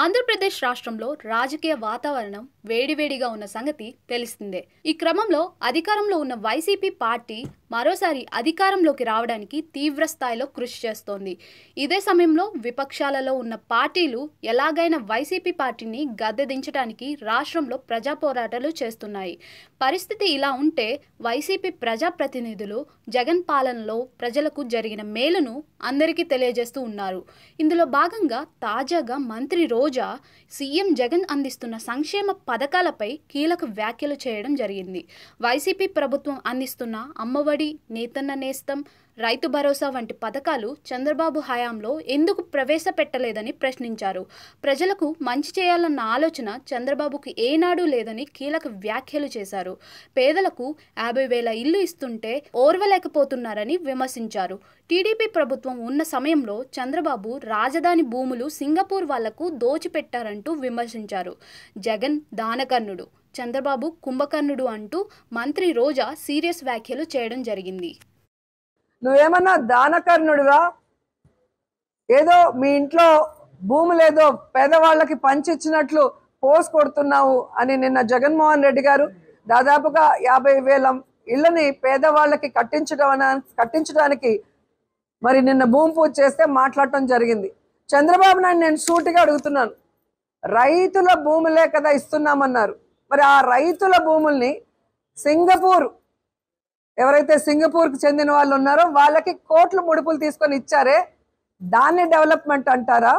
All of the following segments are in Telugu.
ఆంధ్రప్రదేశ్ రాష్ట్రంలో రాజకీయ వాతావరణం వేడివేడిగా ఉన్న సంగతి తెలిసిందే ఈ క్రమంలో అధికారంలో ఉన్న వైసీపీ పార్టీ మరోసారి అధికారంలోకి రావడానికి తీవ్ర స్థాయిలో కృషి చేస్తోంది ఇదే సమయంలో విపక్షాలలో ఉన్న పార్టీలు ఎలాగైనా వైసీపీ పార్టీని గద్దెదించడానికి రాష్ట్రంలో ప్రజా పోరాటాలు చేస్తున్నాయి పరిస్థితి ఇలా ఉంటే వైసీపీ ప్రజాప్రతినిధులు జగన్ పాలనలో ప్రజలకు జరిగిన మేలును అందరికీ తెలియజేస్తూ ఉన్నారు ఇందులో భాగంగా తాజాగా మంత్రి రోజా సీఎం జగన్ అందిస్తున్న సంక్షేమ పథకాలపై కీలక వ్యాఖ్యలు చేయడం జరిగింది వైసీపీ ప్రభుత్వం అందిస్తున్న అమ్మఒడి ఉమ్మడి నేతన్న నేస్తం రైతు భరోసా వంటి పథకాలు చంద్రబాబు హయాంలో ఎందుకు ప్రవేశపెట్టలేదని ప్రశ్నించారు ప్రజలకు మంచి చేయాలన్న ఆలోచన చంద్రబాబుకు ఏనాడు లేదని కీలక వ్యాఖ్యలు చేశారు పేదలకు యాభై వేల ఇల్లు ఇస్తుంటే ఓర్వలేకపోతున్నారని విమర్శించారు టీడీపీ ప్రభుత్వం ఉన్న సమయంలో చంద్రబాబు రాజధాని భూములు సింగపూర్ వాళ్లకు దోచిపెట్టారంటూ విమర్శించారు జగన్ దానకర్ణుడు చంద్రబాబు కుంభకర్ణుడు అంటూ మంత్రి రోజా సీరియస్ వ్యాఖ్యలు చేయడం జరిగింది నువ్వేమన్నా దానకర్ణుడుగా ఏదో మీ ఇంట్లో భూమి లేదో పేదవాళ్ళకి పంచిచ్చినట్లు పోస్ కొడుతున్నావు అని నిన్న జగన్మోహన్ రెడ్డి గారు దాదాపుగా యాభై వేల ఇళ్ళని పేదవాళ్ళకి కట్టించడం కట్టించడానికి మరి నిన్న భూమి పూజ చేస్తే మాట్లాడటం జరిగింది చంద్రబాబు నాయుడు నేను సూటిగా అడుగుతున్నాను రైతుల భూములే కదా ఇస్తున్నామన్నారు మరి ఆ రైతుల భూముల్ని సింగపూర్ ఎవరైతే సింగపూర్కి చెందిన వాళ్ళు ఉన్నారో వాళ్ళకి కోట్లు ముడుపులు తీసుకొని ఇచ్చారే దాన్ని డెవలప్మెంట్ అంటారా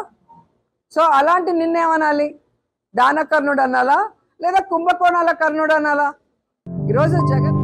సో అలాంటి నిన్నేమనాలి దాన కర్ణుడు అనాలా లేదా కుంభకోణాల కర్ణుడు అనాలా ఈరోజు జగన్